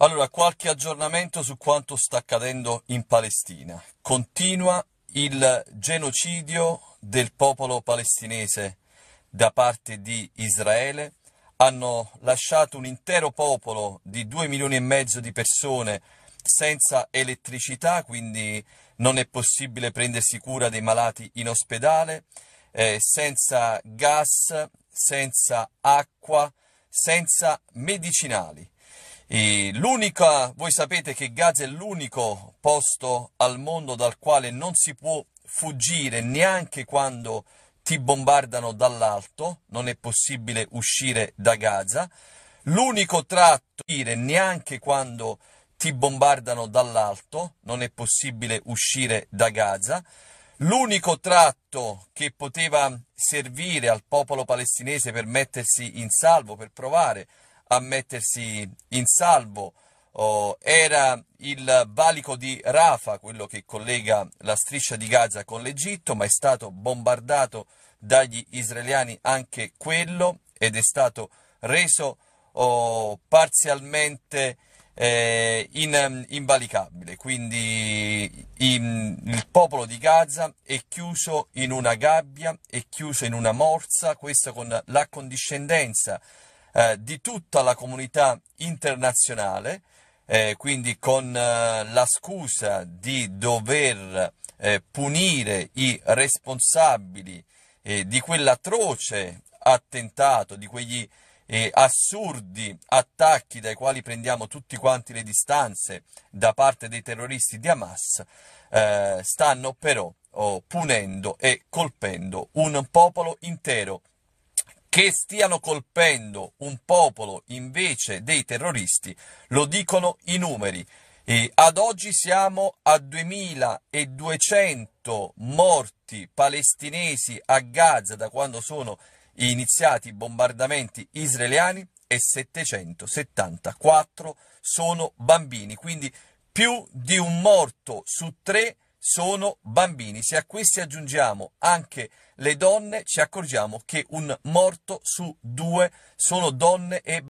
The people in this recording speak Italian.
Allora, qualche aggiornamento su quanto sta accadendo in Palestina. Continua il genocidio del popolo palestinese da parte di Israele. Hanno lasciato un intero popolo di 2 milioni e mezzo di persone senza elettricità, quindi non è possibile prendersi cura dei malati in ospedale, eh, senza gas, senza acqua, senza medicinali e l'unica, voi sapete che Gaza è l'unico posto al mondo dal quale non si può fuggire neanche quando ti bombardano dall'alto, non è possibile uscire da Gaza. L'unico tratto, neanche quando ti bombardano dall'alto, non è possibile uscire da Gaza. L'unico tratto che poteva servire al popolo palestinese per mettersi in salvo, per provare a mettersi in salvo. Oh, era il valico di Rafa, quello che collega la striscia di Gaza con l'Egitto, ma è stato bombardato dagli israeliani anche quello ed è stato reso oh, parzialmente eh, in, invalicabile. Quindi in, il popolo di Gaza è chiuso in una gabbia, è chiuso in una morsa, questo con l'accondiscendenza eh, di tutta la comunità internazionale, eh, quindi con eh, la scusa di dover eh, punire i responsabili eh, di quell'atroce attentato, di quegli eh, assurdi attacchi dai quali prendiamo tutti quanti le distanze da parte dei terroristi di Hamas, stanno però oh, punendo e colpendo un popolo intero che stiano colpendo un popolo invece dei terroristi, lo dicono i numeri. E ad oggi siamo a 2200 morti palestinesi a Gaza da quando sono iniziati i bombardamenti israeliani e 774 sono bambini, quindi più di un morto su tre sono bambini. Se a questi aggiungiamo anche le donne, ci accorgiamo che un morto su due sono donne e bambini.